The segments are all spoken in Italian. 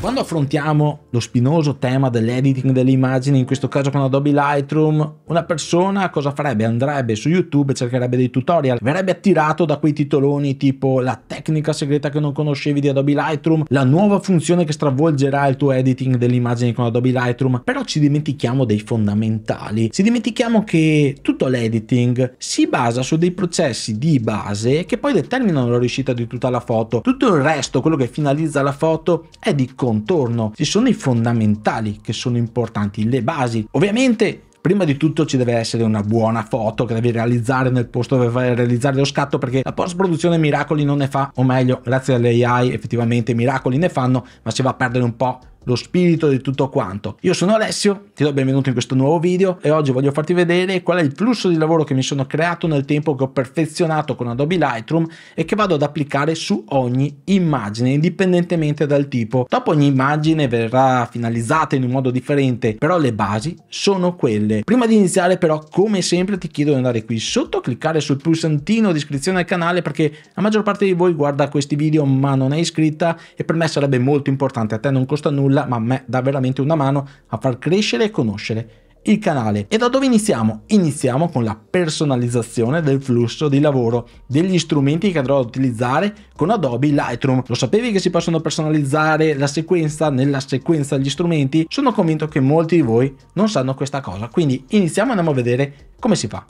Quando affrontiamo lo spinoso tema dell'editing delle immagini, in questo caso con Adobe Lightroom, una persona cosa farebbe? Andrebbe su YouTube, e cercherebbe dei tutorial, verrebbe attirato da quei titoloni tipo la tecnica segreta che non conoscevi di Adobe Lightroom, la nuova funzione che stravolgerà il tuo editing delle immagini con Adobe Lightroom, però ci dimentichiamo dei fondamentali, ci dimentichiamo che tutto l'editing si basa su dei processi di base che poi determinano la riuscita di tutta la foto, tutto il resto, quello che finalizza la foto, è di contorno, ci sono i fondamentali che sono importanti, le basi. Ovviamente Prima di tutto ci deve essere una buona foto che devi realizzare nel posto dove vai a realizzare lo scatto perché la post produzione miracoli non ne fa, o meglio, grazie alle AI effettivamente miracoli ne fanno, ma si va a perdere un po' lo spirito di tutto quanto. Io sono Alessio, ti do il benvenuto in questo nuovo video e oggi voglio farti vedere qual è il flusso di lavoro che mi sono creato nel tempo che ho perfezionato con Adobe Lightroom e che vado ad applicare su ogni immagine indipendentemente dal tipo. Dopo ogni immagine verrà finalizzata in un modo differente, però le basi sono quelle. Prima di iniziare però come sempre ti chiedo di andare qui sotto, cliccare sul pulsantino di iscrizione al canale perché la maggior parte di voi guarda questi video ma non è iscritta e per me sarebbe molto importante, a te non costa nulla nulla, ma a me dà veramente una mano a far crescere e conoscere il canale. E da dove iniziamo? Iniziamo con la personalizzazione del flusso di lavoro, degli strumenti che andrò ad utilizzare con Adobe Lightroom. Lo sapevi che si possono personalizzare la sequenza nella sequenza gli strumenti? Sono convinto che molti di voi non sanno questa cosa, quindi iniziamo e andiamo a vedere come si fa.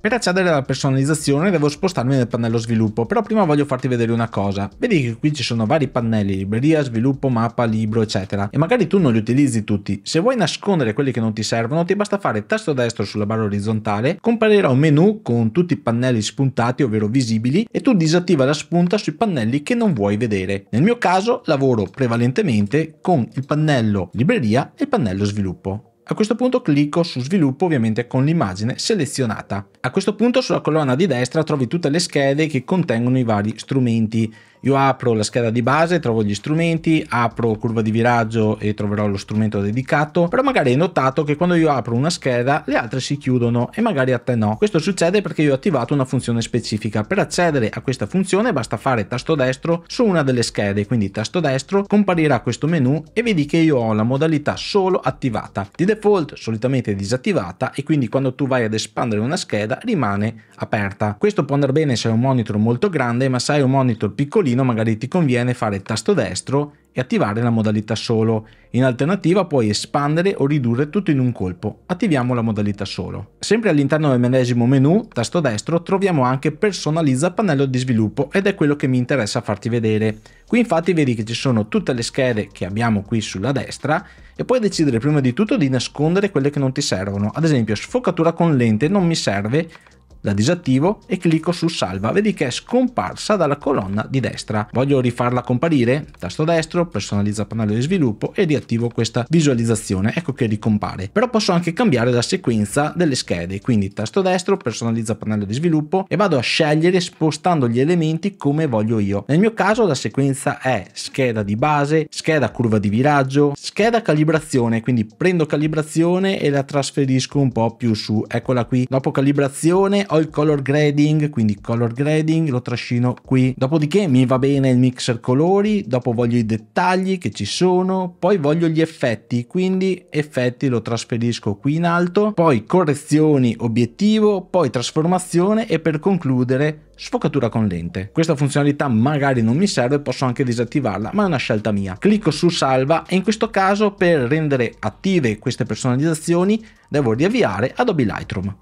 Per accedere alla personalizzazione devo spostarmi nel pannello sviluppo, però prima voglio farti vedere una cosa. Vedi che qui ci sono vari pannelli, libreria, sviluppo, mappa, libro, eccetera. E magari tu non li utilizzi tutti. Se vuoi nascondere quelli che non ti servono, ti basta fare tasto destro sulla barra orizzontale, comparirà un menu con tutti i pannelli spuntati, ovvero visibili, e tu disattiva la spunta sui pannelli che non vuoi vedere. Nel mio caso lavoro prevalentemente con il pannello libreria e il pannello sviluppo. A questo punto clicco su sviluppo ovviamente con l'immagine selezionata. A questo punto sulla colonna di destra trovi tutte le schede che contengono i vari strumenti io apro la scheda di base, trovo gli strumenti, apro curva di viraggio e troverò lo strumento dedicato, però magari hai notato che quando io apro una scheda le altre si chiudono e magari a te no. Questo succede perché io ho attivato una funzione specifica. Per accedere a questa funzione basta fare tasto destro su una delle schede, quindi tasto destro, comparirà questo menu e vedi che io ho la modalità solo attivata. Di default solitamente disattivata e quindi quando tu vai ad espandere una scheda rimane aperta. Questo può andare bene se hai un monitor molto grande, ma se hai un monitor piccolino tastierino magari ti conviene fare il tasto destro e attivare la modalità solo. In alternativa puoi espandere o ridurre tutto in un colpo. Attiviamo la modalità solo. Sempre all'interno del medesimo menu, tasto destro, troviamo anche personalizza pannello di sviluppo ed è quello che mi interessa farti vedere. Qui infatti vedi che ci sono tutte le schede che abbiamo qui sulla destra e puoi decidere prima di tutto di nascondere quelle che non ti servono. Ad esempio sfocatura con lente non mi serve, la disattivo e clicco su salva, vedi che è scomparsa dalla colonna di destra. Voglio rifarla comparire? Tasto destro, personalizza pannello di sviluppo e riattivo questa visualizzazione, ecco che ricompare. Però posso anche cambiare la sequenza delle schede, quindi tasto destro, personalizza pannello di sviluppo e vado a scegliere spostando gli elementi come voglio io. Nel mio caso la sequenza è scheda di base, scheda curva di viraggio, scheda calibrazione, quindi prendo calibrazione e la trasferisco un po' più su, eccola qui. Dopo calibrazione ho il color grading, quindi color grading lo trascino qui. Dopodiché mi va bene il mixer colori, dopo voglio i dettagli che ci sono, poi voglio gli effetti, quindi effetti lo trasferisco qui in alto, poi correzioni obiettivo, poi trasformazione e per concludere sfocatura con lente. Questa funzionalità magari non mi serve, posso anche disattivarla, ma è una scelta mia. Clicco su salva e in questo caso per rendere attive queste personalizzazioni devo riavviare Adobe Lightroom.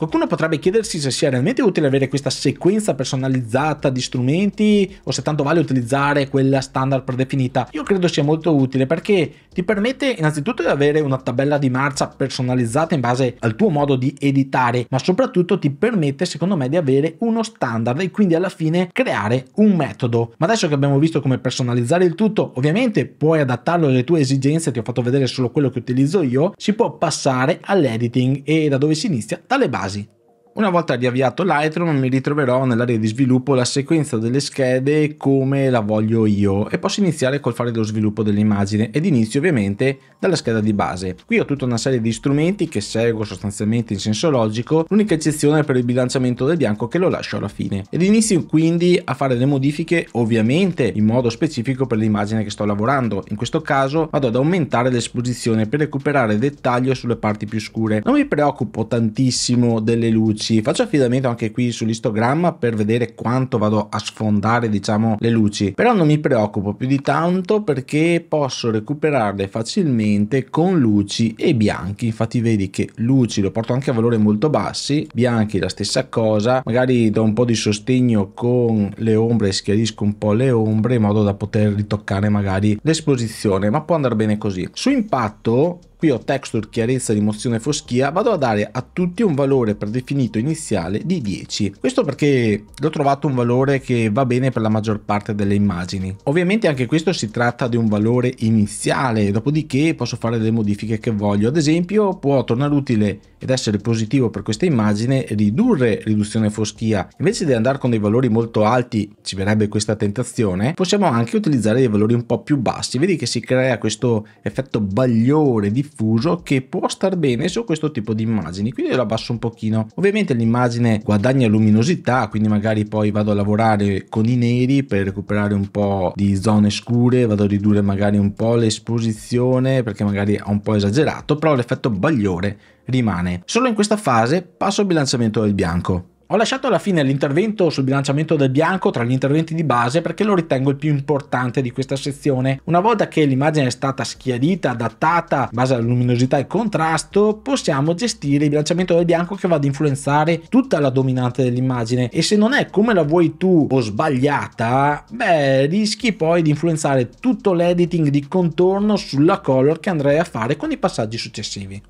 Qualcuno potrebbe chiedersi se sia realmente utile avere questa sequenza personalizzata di strumenti o se tanto vale utilizzare quella standard predefinita. Io credo sia molto utile perché ti permette innanzitutto di avere una tabella di marcia personalizzata in base al tuo modo di editare, ma soprattutto ti permette secondo me di avere uno standard e quindi alla fine creare un metodo. Ma adesso che abbiamo visto come personalizzare il tutto, ovviamente puoi adattarlo alle tue esigenze, ti ho fatto vedere solo quello che utilizzo io, si può passare all'editing e da dove si inizia? Dalle basi así. Una volta riavviato Lightroom mi ritroverò nell'area di sviluppo la sequenza delle schede come la voglio io e posso iniziare col fare lo sviluppo dell'immagine ed inizio ovviamente dalla scheda di base. Qui ho tutta una serie di strumenti che seguo sostanzialmente in senso logico, l'unica eccezione è per il bilanciamento del bianco che lo lascio alla fine. Ed inizio quindi a fare le modifiche ovviamente in modo specifico per l'immagine che sto lavorando, in questo caso vado ad aumentare l'esposizione per recuperare dettaglio sulle parti più scure. Non mi preoccupo tantissimo delle luci luci, faccio affidamento anche qui sull'istogramma per vedere quanto vado a sfondare diciamo le luci, però non mi preoccupo più di tanto perché posso recuperarle facilmente con luci e bianchi, infatti vedi che luci lo porto anche a valori molto bassi, bianchi la stessa cosa, magari do un po' di sostegno con le ombre, schiarisco un po' le ombre in modo da poter ritoccare magari l'esposizione, ma può andare bene così. Su impatto qui ho texture chiarezza rimozione foschia, vado a dare a tutti un valore predefinito iniziale di 10. Questo perché l'ho trovato un valore che va bene per la maggior parte delle immagini. Ovviamente anche questo si tratta di un valore iniziale, dopodiché posso fare le modifiche che voglio. Ad esempio può tornare utile ed essere positivo per questa immagine ridurre riduzione foschia. Invece di andare con dei valori molto alti, ci verrebbe questa tentazione, possiamo anche utilizzare dei valori un po' più bassi. Vedi che si crea questo effetto bagliore di diffuso che può star bene su questo tipo di immagini quindi lo abbasso un pochino ovviamente l'immagine guadagna luminosità quindi magari poi vado a lavorare con i neri per recuperare un po' di zone scure vado a ridurre magari un po' l'esposizione perché magari ha un po' esagerato però l'effetto bagliore rimane solo in questa fase passo al bilanciamento del bianco ho lasciato alla fine l'intervento sul bilanciamento del bianco tra gli interventi di base perché lo ritengo il più importante di questa sezione. Una volta che l'immagine è stata schiarita, adattata, in base alla luminosità e contrasto, possiamo gestire il bilanciamento del bianco che va ad influenzare tutta la dominante dell'immagine e se non è come la vuoi tu o sbagliata, beh, rischi poi di influenzare tutto l'editing di contorno sulla color che andrai a fare con i passaggi successivi.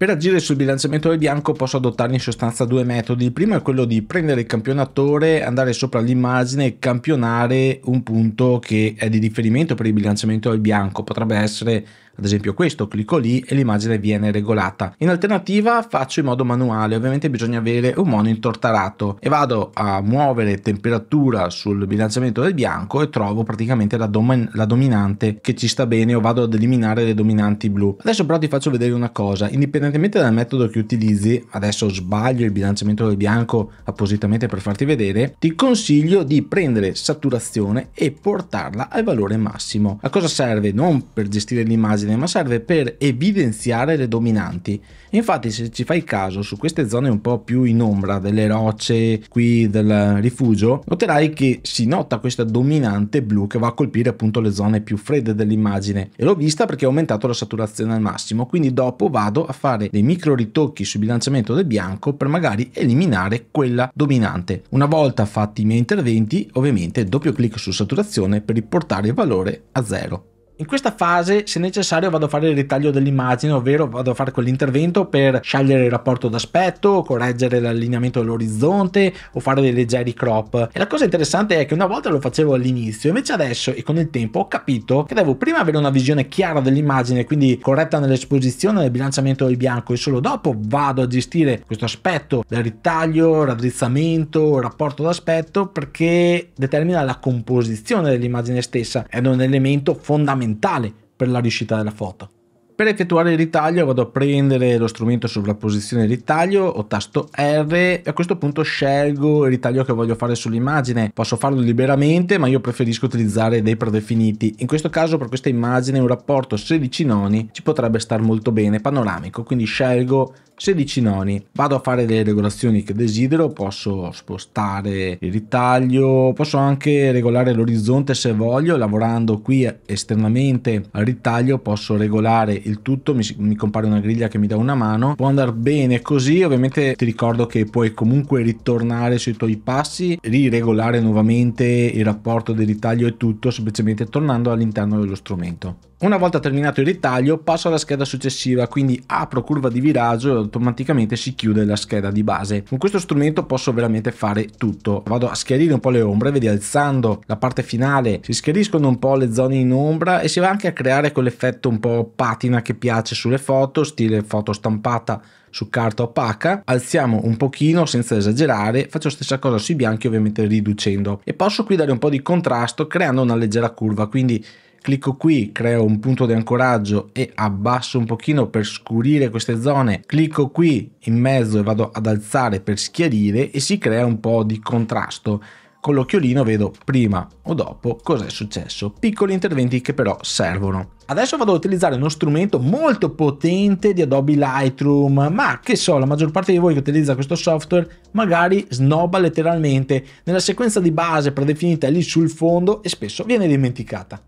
Per agire sul bilanciamento del bianco posso adottare in sostanza due metodi. Il primo è quello di prendere il campionatore, andare sopra l'immagine e campionare un punto che è di riferimento per il bilanciamento del bianco. Potrebbe essere ad esempio questo, clicco lì e l'immagine viene regolata. In alternativa faccio in modo manuale, ovviamente bisogna avere un monitor tarato e vado a muovere temperatura sul bilanciamento del bianco e trovo praticamente la, domin la dominante che ci sta bene o vado ad eliminare le dominanti blu. Adesso però ti faccio vedere una cosa, indipendentemente dal metodo che utilizzi, adesso sbaglio il bilanciamento del bianco appositamente per farti vedere, ti consiglio di prendere saturazione e portarla al valore massimo. A cosa serve? Non per gestire l'immagine ma serve per evidenziare le dominanti. Infatti se ci fai caso su queste zone un po' più in ombra delle rocce qui del rifugio, noterai che si nota questa dominante blu che va a colpire appunto le zone più fredde dell'immagine e l'ho vista perché ho aumentato la saturazione al massimo, quindi dopo vado a fare dei micro ritocchi sul bilanciamento del bianco per magari eliminare quella dominante. Una volta fatti i miei interventi, ovviamente doppio clic su saturazione per riportare il valore a zero. In questa fase, se necessario, vado a fare il ritaglio dell'immagine, ovvero vado a fare quell'intervento per scegliere il rapporto d'aspetto, correggere l'allineamento dell'orizzonte o fare dei leggeri crop. E la cosa interessante è che una volta lo facevo all'inizio, invece adesso e con il tempo ho capito che devo prima avere una visione chiara dell'immagine, quindi corretta nell'esposizione, nel bilanciamento del bianco e solo dopo vado a gestire questo aspetto del ritaglio, raddrizzamento, rapporto d'aspetto perché determina la composizione dell'immagine stessa ed è un elemento fondamentale fondamentale per la riuscita della foto. Per effettuare il ritaglio vado a prendere lo strumento sovrapposizione ritaglio o tasto R e a questo punto scelgo il ritaglio che voglio fare sull'immagine. Posso farlo liberamente ma io preferisco utilizzare dei predefiniti. In questo caso per questa immagine un rapporto 16 noni ci potrebbe star molto bene panoramico quindi scelgo 16 noni. Vado a fare le regolazioni che desidero, posso spostare il ritaglio, posso anche regolare l'orizzonte se voglio, lavorando qui esternamente al ritaglio posso regolare il tutto, mi, mi compare una griglia che mi dà una mano, può andare bene così, ovviamente ti ricordo che puoi comunque ritornare sui tuoi passi, riregolare nuovamente il rapporto del ritaglio e tutto, semplicemente tornando all'interno dello strumento. Una volta terminato il ritaglio passo alla scheda successiva, quindi apro curva di viraggio e automaticamente si chiude la scheda di base. Con questo strumento posso veramente fare tutto. Vado a schiarire un po' le ombre, vedi alzando la parte finale si schiariscono un po' le zone in ombra e si va anche a creare quell'effetto un po' patina che piace sulle foto, stile foto stampata su carta opaca, alziamo un pochino senza esagerare, faccio la stessa cosa sui bianchi ovviamente riducendo e posso qui dare un po' di contrasto creando una leggera curva, quindi clicco qui, creo un punto di ancoraggio e abbasso un pochino per scurire queste zone, clicco qui in mezzo e vado ad alzare per schiarire e si crea un po' di contrasto. Con l'occhiolino vedo prima o dopo cos'è successo, piccoli interventi che però servono. Adesso vado ad utilizzare uno strumento molto potente di Adobe Lightroom, ma che so, la maggior parte di voi che utilizza questo software magari snoba letteralmente nella sequenza di base predefinita lì sul fondo e spesso viene dimenticata.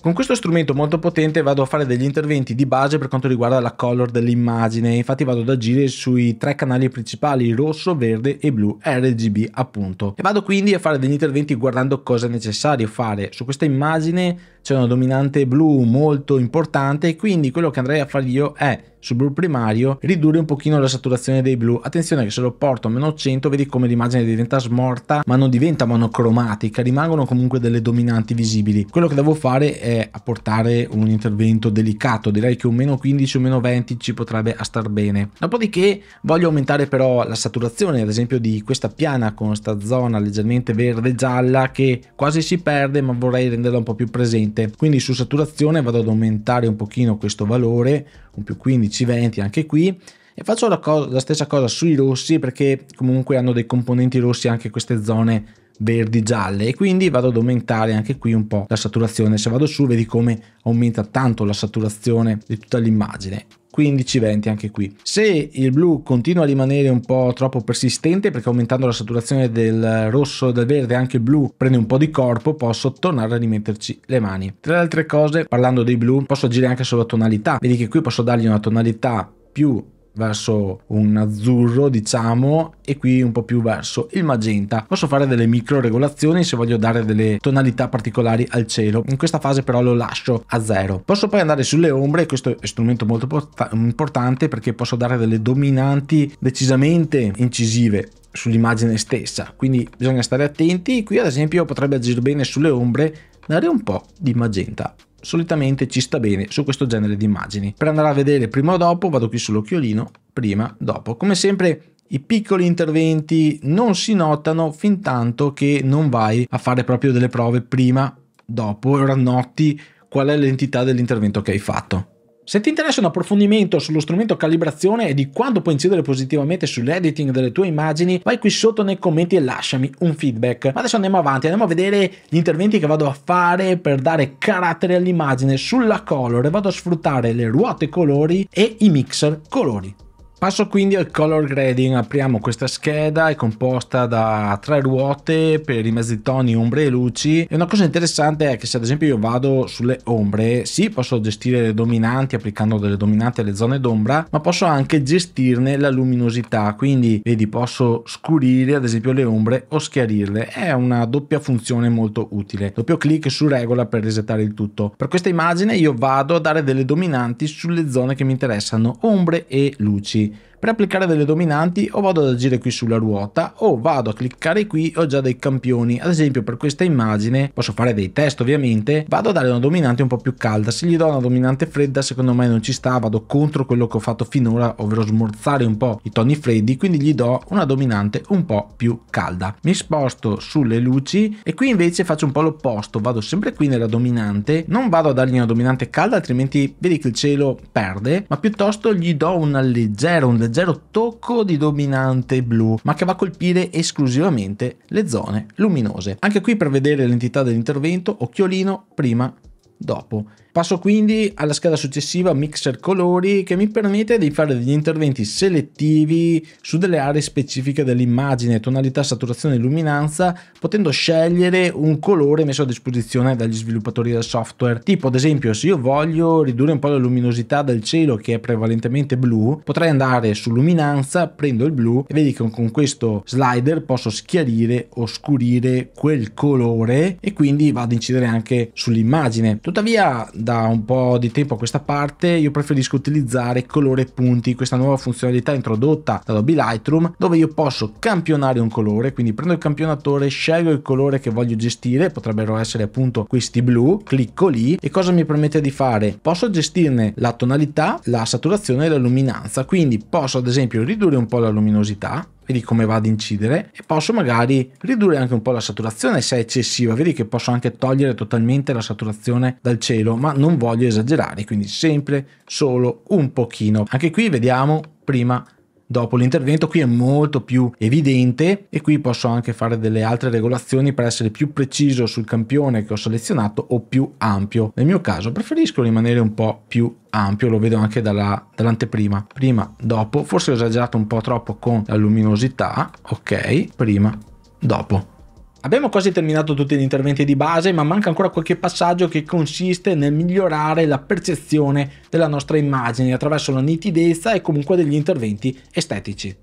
Con questo strumento molto potente vado a fare degli interventi di base per quanto riguarda la color dell'immagine, infatti vado ad agire sui tre canali principali rosso, verde e blu RGB appunto. E vado quindi a fare degli interventi guardando cosa è necessario fare su questa immagine c'è una dominante blu molto importante e quindi quello che andrei a fare io è sul blu primario ridurre un pochino la saturazione dei blu attenzione che se lo porto a meno 100 vedi come l'immagine diventa smorta ma non diventa monocromatica rimangono comunque delle dominanti visibili quello che devo fare è apportare un intervento delicato direi che un meno 15 o meno 20 ci potrebbe star bene dopodiché voglio aumentare però la saturazione ad esempio di questa piana con sta zona leggermente verde gialla che quasi si perde ma vorrei renderla un po' più presente niente quindi su saturazione vado ad aumentare un pochino questo valore un più 15 20 anche qui e faccio la, cosa, la stessa cosa sui rossi perché comunque hanno dei componenti rossi anche queste zone verdi gialle e quindi vado ad aumentare anche qui un po' la saturazione se vado su vedi come aumenta tanto la saturazione di tutta l'immagine 15-20 anche qui. Se il blu continua a rimanere un po' troppo persistente perché aumentando la saturazione del rosso e del verde anche il blu prende un po' di corpo posso tornare a rimetterci le mani. Tra le altre cose parlando dei blu posso agire anche sulla tonalità. Vedi che qui posso dargli una tonalità più verso un azzurro diciamo e qui un po' più verso il magenta posso fare delle micro regolazioni se voglio dare delle tonalità particolari al cielo in questa fase però lo lascio a zero posso poi andare sulle ombre questo è strumento molto importante perché posso dare delle dominanti decisamente incisive sull'immagine stessa quindi bisogna stare attenti qui ad esempio potrebbe agire bene sulle ombre dare un po' di magenta solitamente ci sta bene su questo genere di immagini. Per andare a vedere prima o dopo vado qui sull'occhiolino, prima, dopo. Come sempre i piccoli interventi non si notano fin tanto che non vai a fare proprio delle prove prima, dopo, e ora noti qual è l'entità dell'intervento che hai fatto. Se ti interessa un approfondimento sullo strumento calibrazione e di quanto può incidere positivamente sull'editing delle tue immagini, vai qui sotto nei commenti e lasciami un feedback. Ma adesso andiamo avanti, andiamo a vedere gli interventi che vado a fare per dare carattere all'immagine sulla color vado a sfruttare le ruote colori e i mixer colori. Passo quindi al color grading, apriamo questa scheda, è composta da tre ruote per i mezzi toni ombre e luci e una cosa interessante è che se ad esempio io vado sulle ombre, sì posso gestire le dominanti applicando delle dominanti alle zone d'ombra ma posso anche gestirne la luminosità, quindi vedi posso scurire ad esempio le ombre o schiarirle, è una doppia funzione molto utile, doppio clic su regola per resettare il tutto. Per questa immagine io vado a dare delle dominanti sulle zone che mi interessano, ombre e luci per applicare delle dominanti o vado ad agire qui sulla ruota o vado a cliccare qui ho già dei campioni. Ad esempio per questa immagine posso fare dei test ovviamente, vado a dare una dominante un po' più calda. Se gli do una dominante fredda secondo me non ci sta, vado contro quello che ho fatto finora, ovvero smorzare un po' i toni freddi, quindi gli do una dominante un po' più calda. Mi sposto sulle luci e qui invece faccio un po' l'opposto, vado sempre qui nella dominante, non vado a dargli una dominante calda altrimenti vedi che il cielo perde, ma piuttosto gli do una leggera, un leggero leggero tocco di dominante blu, ma che va a colpire esclusivamente le zone luminose. Anche qui per vedere l'entità dell'intervento, occhiolino prima, dopo. Passo quindi alla scala successiva Mixer Colori che mi permette di fare degli interventi selettivi su delle aree specifiche dell'immagine, tonalità, saturazione e luminanza, potendo scegliere un colore messo a disposizione dagli sviluppatori del software. Tipo ad esempio se io voglio ridurre un po' la luminosità del cielo che è prevalentemente blu, potrei andare su luminanza, prendo il blu e vedi che con questo slider posso schiarire, oscurire quel colore e quindi vado ad incidere anche sull'immagine. Tuttavia da un po' di tempo a questa parte io preferisco utilizzare colore punti, questa nuova funzionalità introdotta da Adobe Lightroom dove io posso campionare un colore, quindi prendo il campionatore, scelgo il colore che voglio gestire, potrebbero essere appunto questi blu, clicco lì e cosa mi permette di fare? Posso gestirne la tonalità, la saturazione e la luminanza, quindi posso ad esempio ridurre un po' la luminosità, vedi come va ad incidere e posso magari ridurre anche un po' la saturazione se è eccessiva, vedi che posso anche togliere totalmente la saturazione dal cielo, ma non voglio esagerare, quindi sempre solo un pochino. Anche qui vediamo prima dopo l'intervento. Qui è molto più evidente e qui posso anche fare delle altre regolazioni per essere più preciso sul campione che ho selezionato o più ampio. Nel mio caso preferisco rimanere un po' più ampio, lo vedo anche dalla, dall'anteprima. Prima, dopo, forse ho esagerato un po' troppo con la luminosità, ok, prima, dopo. Abbiamo quasi terminato tutti gli interventi di base, ma manca ancora qualche passaggio che consiste nel migliorare la percezione della nostra immagine attraverso la nitidezza e comunque degli interventi estetici.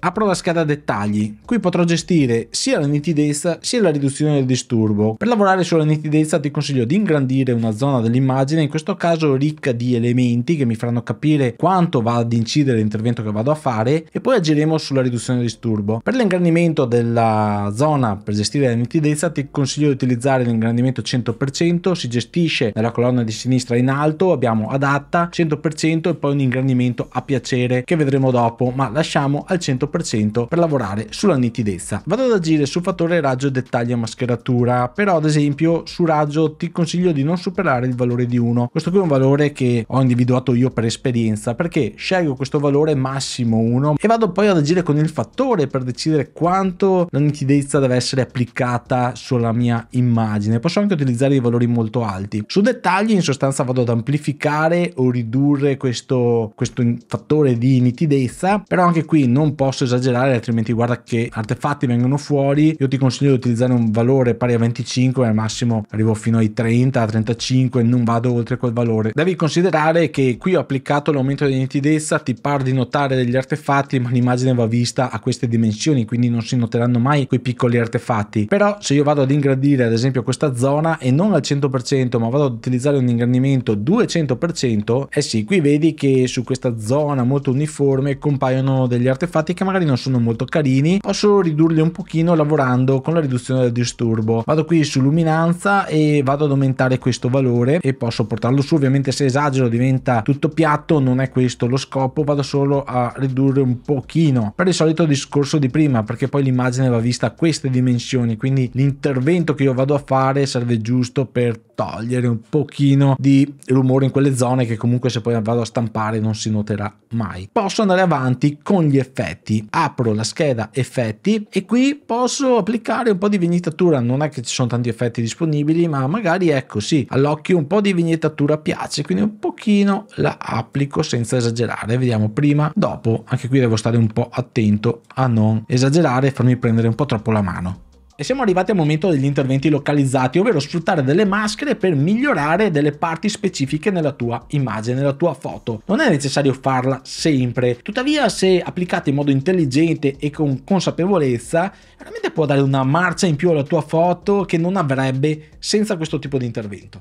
Apro la scheda dettagli, qui potrò gestire sia la nitidezza sia la riduzione del disturbo. Per lavorare sulla nitidezza ti consiglio di ingrandire una zona dell'immagine, in questo caso ricca di elementi che mi faranno capire quanto va ad incidere l'intervento che vado a fare e poi agiremo sulla riduzione del disturbo. Per l'ingrandimento della zona per gestire la nitidezza ti consiglio di utilizzare l'ingrandimento 100%, si gestisce nella colonna di sinistra in alto, abbiamo adatta 100% e poi un ingrandimento a piacere che vedremo dopo, ma lasciamo al 100% 4% per lavorare sulla nitidezza. Vado ad agire sul fattore raggio dettaglio mascheratura, però ad esempio su raggio ti consiglio di non superare il valore di 1. Questo qui è un valore che ho individuato io per esperienza, perché scelgo questo valore massimo 1 e vado poi ad agire con il fattore per decidere quanto la nitidezza deve essere applicata sulla mia immagine. Posso anche utilizzare i valori molto alti. Su dettagli in sostanza vado ad amplificare o ridurre questo, questo fattore di nitidezza, però anche qui non posso posso esagerare, altrimenti guarda che artefatti vengono fuori. Io ti consiglio di utilizzare un valore pari a 25, al massimo arrivo fino ai 30, 35, non vado oltre quel valore. Devi considerare che qui ho applicato l'aumento di nitidezza, ti par di notare degli artefatti, ma l'immagine va vista a queste dimensioni, quindi non si noteranno mai quei piccoli artefatti. Però se io vado ad ingrandire ad esempio questa zona e non al 100%, ma vado ad utilizzare un ingrandimento 200%, eh sì, qui vedi che su questa zona molto uniforme compaiono degli artefatti che magari non sono molto carini posso ridurli un pochino lavorando con la riduzione del disturbo vado qui su luminanza e vado ad aumentare questo valore e posso portarlo su ovviamente se esagero diventa tutto piatto non è questo lo scopo vado solo a ridurre un pochino per il solito discorso di prima perché poi l'immagine va vista a queste dimensioni quindi l'intervento che io vado a fare serve giusto per togliere un pochino di rumore in quelle zone che comunque se poi vado a stampare non si noterà mai. Posso andare avanti con gli effetti. Apro la scheda effetti e qui posso applicare un po' di vignettatura. Non è che ci sono tanti effetti disponibili, ma magari ecco sì, all'occhio un po' di vignettatura piace, quindi un pochino la applico senza esagerare. Vediamo prima, dopo, anche qui devo stare un po' attento a non esagerare e farmi prendere un po' troppo la mano. E siamo arrivati al momento degli interventi localizzati, ovvero sfruttare delle maschere per migliorare delle parti specifiche nella tua immagine, nella tua foto. Non è necessario farla sempre, tuttavia se applicata in modo intelligente e con consapevolezza, veramente può dare una marcia in più alla tua foto che non avrebbe senza questo tipo di intervento.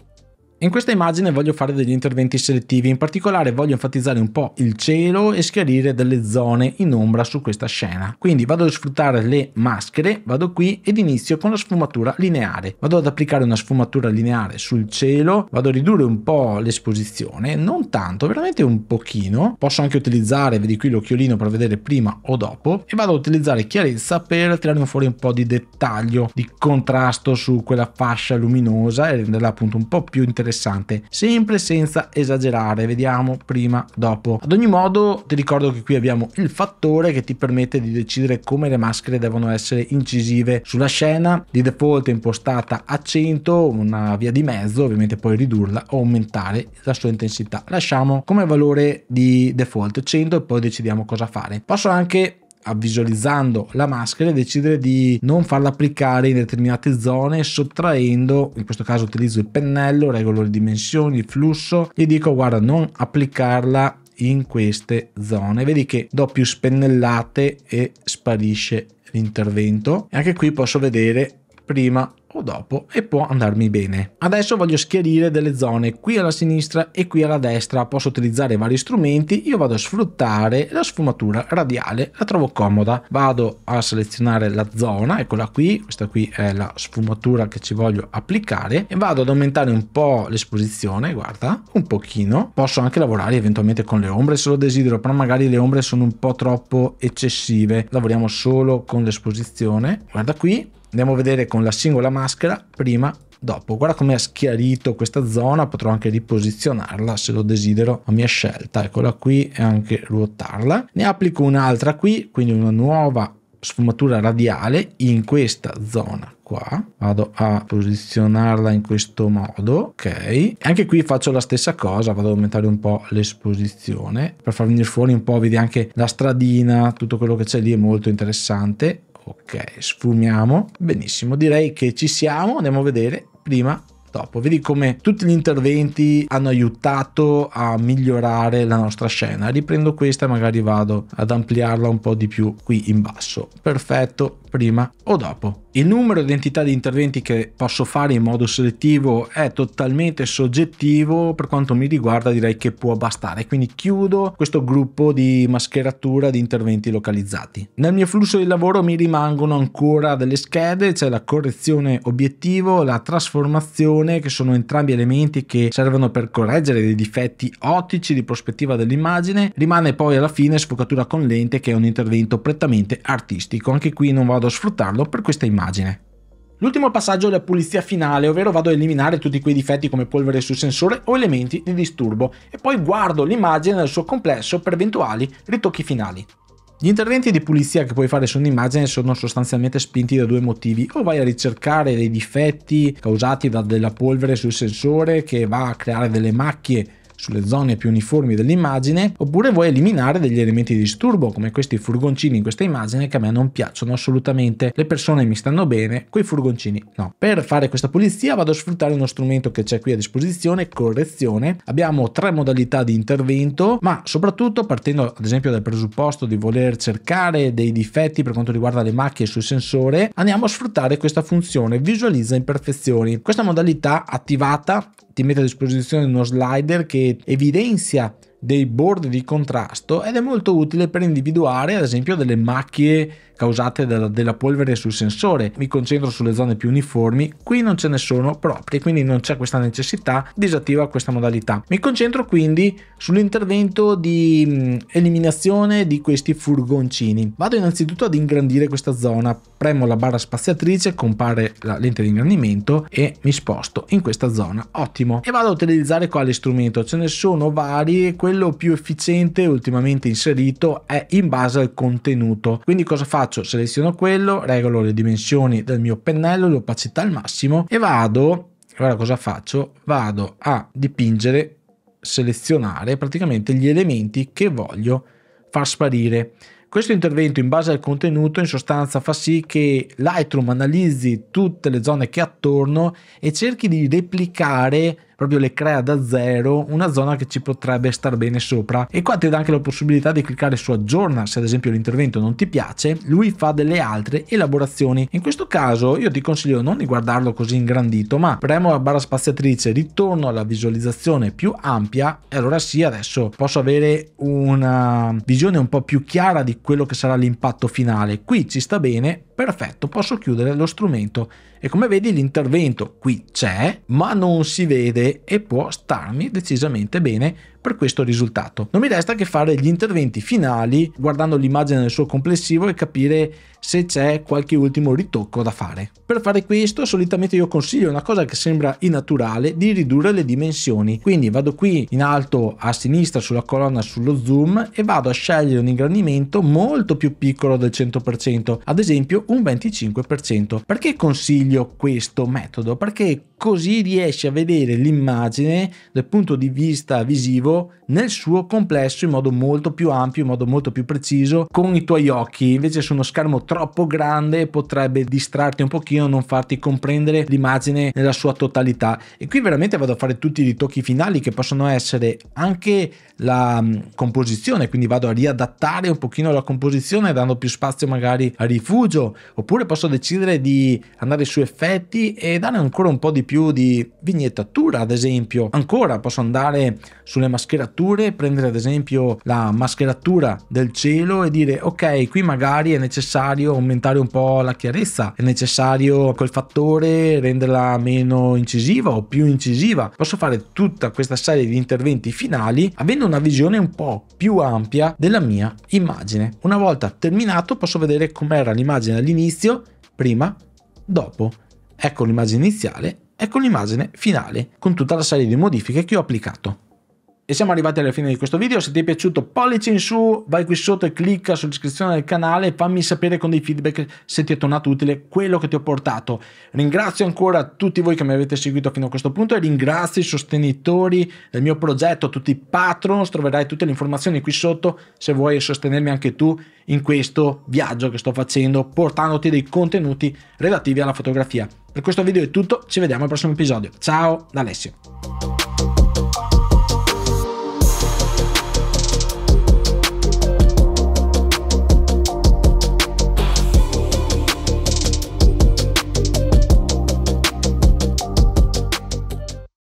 In questa immagine voglio fare degli interventi selettivi, in particolare voglio enfatizzare un po' il cielo e schiarire delle zone in ombra su questa scena. Quindi vado a sfruttare le maschere, vado qui ed inizio con la sfumatura lineare. Vado ad applicare una sfumatura lineare sul cielo, vado a ridurre un po' l'esposizione, non tanto, veramente un pochino. Posso anche utilizzare, vedi qui l'occhiolino per vedere prima o dopo, e vado a utilizzare chiarezza per tirare fuori un po' di dettaglio, di contrasto su quella fascia luminosa e renderla appunto un po' più interessante interessante, sempre senza esagerare, vediamo prima, dopo. Ad ogni modo ti ricordo che qui abbiamo il fattore che ti permette di decidere come le maschere devono essere incisive sulla scena, di default è impostata a 100, una via di mezzo, ovviamente puoi ridurla o aumentare la sua intensità. Lasciamo come valore di default 100 e poi decidiamo cosa fare. Posso anche visualizzando la maschera e decidere di non farla applicare in determinate zone sottraendo in questo caso utilizzo il pennello regolo le dimensioni il flusso e dico guarda non applicarla in queste zone vedi che do più spennellate e sparisce l'intervento e anche qui posso vedere prima o dopo e può andarmi bene. Adesso voglio schierire delle zone qui alla sinistra e qui alla destra, posso utilizzare vari strumenti, io vado a sfruttare la sfumatura radiale, la trovo comoda, vado a selezionare la zona, eccola qui, questa qui è la sfumatura che ci voglio applicare e vado ad aumentare un po' l'esposizione, guarda, un pochino, posso anche lavorare eventualmente con le ombre se lo desidero, però magari le ombre sono un po' troppo eccessive, lavoriamo solo con l'esposizione, guarda qui, andiamo a vedere con la singola maschera prima dopo guarda come ha schiarito questa zona potrò anche riposizionarla se lo desidero a mia scelta eccola qui e anche ruotarla ne applico un'altra qui quindi una nuova sfumatura radiale in questa zona qua vado a posizionarla in questo modo ok anche qui faccio la stessa cosa vado ad aumentare un po' l'esposizione per far venire fuori un po' vedi anche la stradina tutto quello che c'è lì è molto interessante ok sfumiamo benissimo direi che ci siamo andiamo a vedere prima dopo vedi come tutti gli interventi hanno aiutato a migliorare la nostra scena riprendo questa e magari vado ad ampliarla un po' di più qui in basso perfetto prima o dopo. Il numero di entità di interventi che posso fare in modo selettivo è totalmente soggettivo, per quanto mi riguarda direi che può bastare, quindi chiudo questo gruppo di mascheratura di interventi localizzati. Nel mio flusso di lavoro mi rimangono ancora delle schede, c'è cioè la correzione obiettivo, la trasformazione, che sono entrambi elementi che servono per correggere dei difetti ottici di prospettiva dell'immagine, rimane poi alla fine sfocatura con lente che è un intervento prettamente artistico, anche qui non vado vado sfruttarlo per questa immagine. L'ultimo passaggio è la pulizia finale, ovvero vado a eliminare tutti quei difetti come polvere sul sensore o elementi di disturbo e poi guardo l'immagine nel suo complesso per eventuali ritocchi finali. Gli interventi di pulizia che puoi fare su un'immagine sono sostanzialmente spinti da due motivi, o vai a ricercare dei difetti causati da della polvere sul sensore che va a creare delle macchie sulle zone più uniformi dell'immagine, oppure vuoi eliminare degli elementi di disturbo come questi furgoncini in questa immagine che a me non piacciono assolutamente. Le persone mi stanno bene, quei furgoncini no. Per fare questa pulizia vado a sfruttare uno strumento che c'è qui a disposizione, correzione. Abbiamo tre modalità di intervento, ma soprattutto partendo ad esempio dal presupposto di voler cercare dei difetti per quanto riguarda le macchie sul sensore, andiamo a sfruttare questa funzione visualizza imperfezioni. Questa modalità attivata ti mette a disposizione uno slider che evidenzia dei bordi di contrasto ed è molto utile per individuare ad esempio delle macchie causate da, della polvere sul sensore. Mi concentro sulle zone più uniformi, qui non ce ne sono proprie, quindi non c'è questa necessità, disattiva questa modalità. Mi concentro quindi sull'intervento di mm, eliminazione di questi furgoncini. Vado innanzitutto ad ingrandire questa zona, premo la barra spaziatrice, compare la lente di ingrandimento e mi sposto in questa zona, ottimo. E vado a utilizzare quale strumento? Ce ne sono vari, quello più efficiente ultimamente inserito è in base al contenuto. Quindi cosa faccio? Seleziono quello, regolo le dimensioni del mio pennello, l'opacità al massimo e vado, allora cosa faccio? Vado a dipingere, selezionare praticamente gli elementi che voglio far sparire. Questo intervento in base al contenuto in sostanza fa sì che Lightroom analizzi tutte le zone che attorno e cerchi di replicare proprio le crea da zero una zona che ci potrebbe star bene sopra e qua ti dà anche la possibilità di cliccare su aggiorna se ad esempio l'intervento non ti piace lui fa delle altre elaborazioni in questo caso io ti consiglio non di guardarlo così ingrandito ma premo la barra spaziatrice ritorno alla visualizzazione più ampia e allora sì adesso posso avere una visione un po' più chiara di quello che sarà l'impatto finale qui ci sta bene perfetto posso chiudere lo strumento e come vedi l'intervento qui c'è ma non si vede e può starmi decisamente bene per questo risultato. Non mi resta che fare gli interventi finali guardando l'immagine nel suo complessivo e capire se c'è qualche ultimo ritocco da fare. Per fare questo solitamente io consiglio una cosa che sembra innaturale di ridurre le dimensioni quindi vado qui in alto a sinistra sulla colonna sullo zoom e vado a scegliere un ingrandimento molto più piccolo del 100% ad esempio un 25% perché consiglio questo metodo perché così riesci a vedere l'immagine dal punto di vista visivo 그리고 nel suo complesso in modo molto più ampio, in modo molto più preciso con i tuoi occhi. Invece su uno schermo troppo grande potrebbe distrarti un pochino, non farti comprendere l'immagine nella sua totalità. E qui veramente vado a fare tutti i ritocchi finali che possono essere anche la mm, composizione, quindi vado a riadattare un pochino la composizione dando più spazio magari a rifugio, oppure posso decidere di andare su effetti e dare ancora un po' di più di vignettatura, ad esempio. Ancora posso andare sulle mascherature mascherature, prendere ad esempio la mascheratura del cielo e dire ok qui magari è necessario aumentare un po' la chiarezza, è necessario quel fattore renderla meno incisiva o più incisiva. Posso fare tutta questa serie di interventi finali avendo una visione un po' più ampia della mia immagine. Una volta terminato posso vedere com'era l'immagine all'inizio, prima, dopo. Ecco l'immagine iniziale ecco l'immagine finale con tutta la serie di modifiche che ho applicato. E siamo arrivati alla fine di questo video, se ti è piaciuto pollice in su, vai qui sotto e clicca sull'iscrizione al canale e fammi sapere con dei feedback se ti è tornato utile quello che ti ho portato. Ringrazio ancora tutti voi che mi avete seguito fino a questo punto e ringrazio i sostenitori del mio progetto, tutti i patrons, troverai tutte le informazioni qui sotto se vuoi sostenermi anche tu in questo viaggio che sto facendo portandoti dei contenuti relativi alla fotografia. Per questo video è tutto, ci vediamo al prossimo episodio. Ciao da Alessio.